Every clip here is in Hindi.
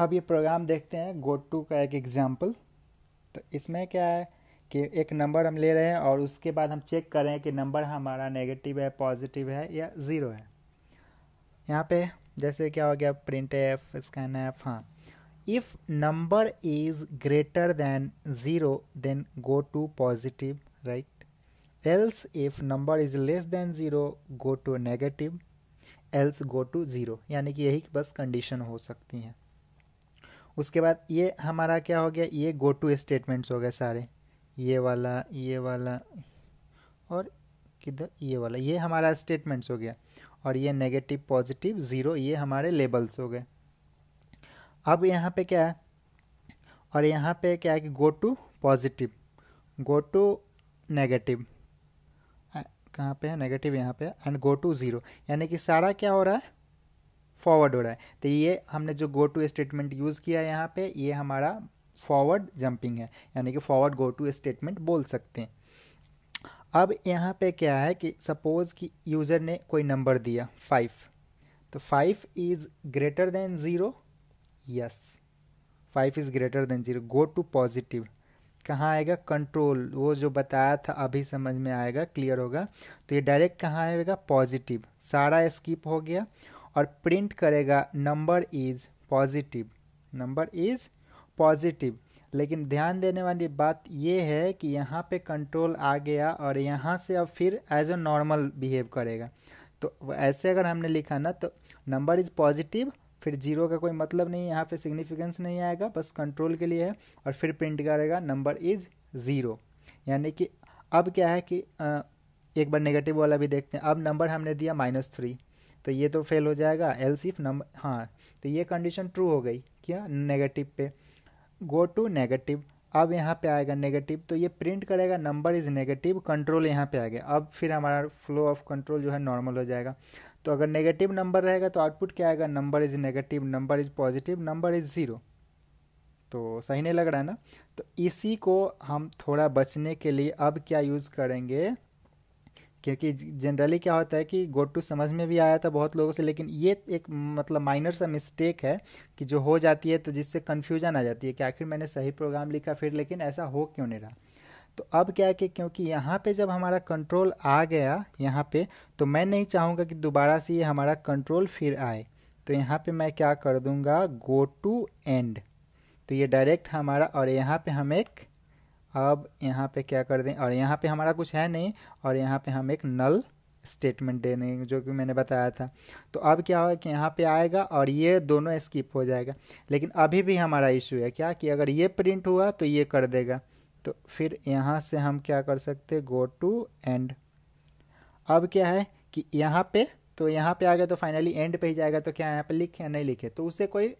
अब ये प्रोग्राम देखते हैं गो टू का एक एग्जाम्पल तो इसमें क्या है कि एक नंबर हम ले रहे हैं और उसके बाद हम चेक करें कि नंबर हमारा नेगेटिव है पॉजिटिव है या ज़ीरो है यहाँ पे जैसे क्या हो गया प्रिंट एफ स्कैन एफ हाँ if number is greater than zero then go to positive right else if number is less than zero go to negative else go to zero यानी कि यही बस कंडीशन हो सकती हैं उसके बाद ये हमारा क्या हो गया ये गो टू स्टेटमेंट्स हो गए सारे ये वाला ये वाला और किधर ये वाला ये हमारा स्टेटमेंट्स हो गया और ये नेगेटिव पॉजिटिव ज़ीरो ये हमारे लेबल्स हो गए अब यहाँ पे क्या है और यहाँ पे क्या है कि go to positive go to negative कहाँ पे है नेगेटिव यहाँ पे एंड गो टू ज़ीरो यानी कि सारा क्या हो रहा है फॉरवर्ड हो रहा है तो ये हमने जो गो टू स्टेटमेंट यूज़ किया है यहाँ पर ये हमारा फॉरवर्ड जंपिंग है यानी कि फॉरवर्ड गो टू स्टेटमेंट बोल सकते हैं अब यहाँ पे क्या है कि सपोज़ कि यूज़र ने कोई नंबर दिया फाइव तो five is greater than zero yes five is greater than zero go to positive कहाँ आएगा कंट्रोल वो जो बताया था अभी समझ में आएगा क्लियर होगा तो ये डायरेक्ट कहाँ आएगा पॉजिटिव सारा स्किप हो गया और प्रिंट करेगा number is positive number is positive लेकिन ध्यान देने वाली बात यह है कि यहाँ पे कंट्रोल आ गया और यहाँ से अब फिर एज अ नॉर्मल बिहेव करेगा तो ऐसे अगर हमने लिखा ना तो नंबर इज़ पॉजिटिव फिर जीरो का कोई मतलब नहीं यहाँ पे सिग्निफिकेंस नहीं आएगा बस कंट्रोल के लिए है और फिर प्रिंट करेगा नंबर इज़ ज़ीरो यानी कि अब क्या है कि एक बार नेगेटिव वाला भी देखते हैं अब नंबर हमने दिया माइनस थ्री तो ये तो फेल हो जाएगा एल्स इफ नंबर हाँ तो ये कंडीशन ट्रू हो गई क्या नेगेटिव पे गो टू नेगेटिव अब यहाँ पे आएगा नेगेटिव तो ये प्रिंट करेगा नंबर इज़ नेगेटिव कंट्रोल यहाँ पे आ गया अब फिर हमारा फ्लो ऑफ कंट्रोल जो है नॉर्मल हो जाएगा तो अगर नेगेटिव नंबर रहेगा तो आउटपुट क्या आएगा number is negative number is positive number is zero तो सही नहीं लग रहा है ना तो इसी को हम थोड़ा बचने के लिए अब क्या यूज़ करेंगे क्योंकि जनरली क्या होता है कि गो टू समझ में भी आया था बहुत लोगों से लेकिन ये एक मतलब माइनर सा मिस्टेक है कि जो हो जाती है तो जिससे कन्फ्यूजन आ जाती है कि आखिर मैंने सही प्रोग्राम लिखा फिर लेकिन ऐसा हो क्यों नहीं रहा तो अब क्या है कि क्योंकि यहाँ पे जब हमारा कंट्रोल आ गया यहाँ पे तो मैं नहीं चाहूँगा कि दोबारा से ये हमारा कंट्रोल फिर आए तो यहाँ पे मैं क्या कर दूँगा गो टू एंड तो ये डायरेक्ट हमारा और यहाँ पे हम एक अब यहाँ पे क्या कर दें और यहाँ पे हमारा कुछ है नहीं और यहाँ पे हम एक नल स्टेटमेंट दे देंगे जो कि मैंने बताया था तो अब क्या होगा कि यहाँ पे आएगा और ये दोनों स्किप हो जाएगा लेकिन अभी भी हमारा इशू है क्या कि अगर ये प्रिंट हुआ तो ये कर देगा तो फिर यहाँ से हम क्या कर सकते गो टू एंड अब क्या है कि यहाँ पे तो यहाँ पे आ गया तो फाइनली एंड पे ही जाएगा तो क्या यहाँ पे लिखे नहीं लिखे तो उसे कोई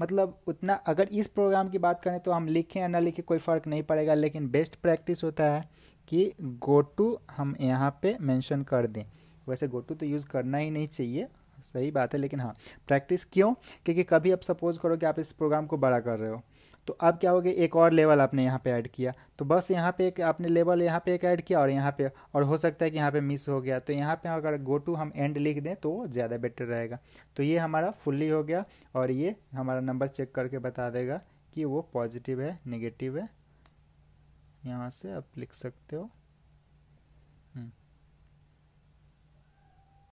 मतलब उतना अगर इस प्रोग्राम की बात करें तो हम लिखें या ना लिखें कोई फ़र्क नहीं पड़ेगा लेकिन बेस्ट प्रैक्टिस होता है कि गो टू हम यहाँ पे मेंशन कर दें वैसे गो टू तो यूज़ करना ही नहीं चाहिए सही बात है लेकिन हाँ प्रैक्टिस क्यों क्योंकि कभी आप सपोज़ करो कि आप इस प्रोग्राम को बड़ा कर रहे हो तो अब क्या हो गया एक और लेवल आपने यहाँ पे ऐड किया तो बस यहाँ पे एक आपने लेवल यहाँ पे एक ऐड किया और यहाँ पे और हो सकता है कि यहाँ पे मिस हो गया तो यहाँ पे अगर गो टू हम एंड लिख दें तो ज़्यादा बेटर रहेगा तो ये हमारा फुल्ली हो गया और ये हमारा नंबर चेक करके बता देगा कि वो पॉजिटिव है निगेटिव है यहाँ से आप लिख सकते हो